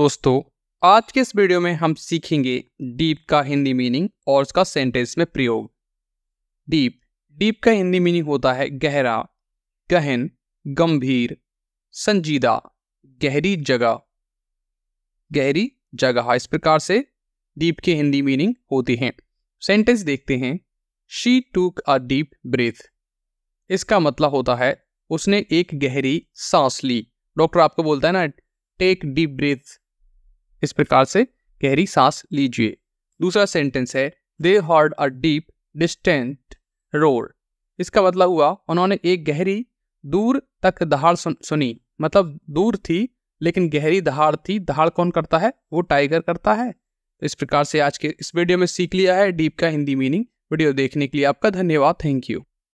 दोस्तों आज के इस वीडियो में हम सीखेंगे डीप का हिंदी मीनिंग और उसका सेंटेंस में प्रयोग डीप डीप का हिंदी मीनिंग होता है गहरा गहन गंभीर संजीदा गहरी जगह गहरी जगह इस प्रकार से डीप की हिंदी मीनिंग होती है सेंटेंस देखते हैं शी टूक अ डीप ब्रेथ इसका मतलब होता है उसने एक गहरी सांस ली डॉक्टर आपको बोलता है ना टेक डीप ब्रेथ इस प्रकार से गहरी सांस लीजिए दूसरा सेंटेंस है they heard a deep distant roar इसका मतलब हुआ उन्होंने एक गहरी दूर तक दहाड़ सुन, सुनी मतलब दूर थी लेकिन गहरी दहाड़ थी दहाड़ कौन करता है वो टाइगर करता है तो इस प्रकार से आज के इस वीडियो में सीख लिया है डीप का हिंदी मीनिंग वीडियो देखने के लिए आपका धन्यवाद थैंक यू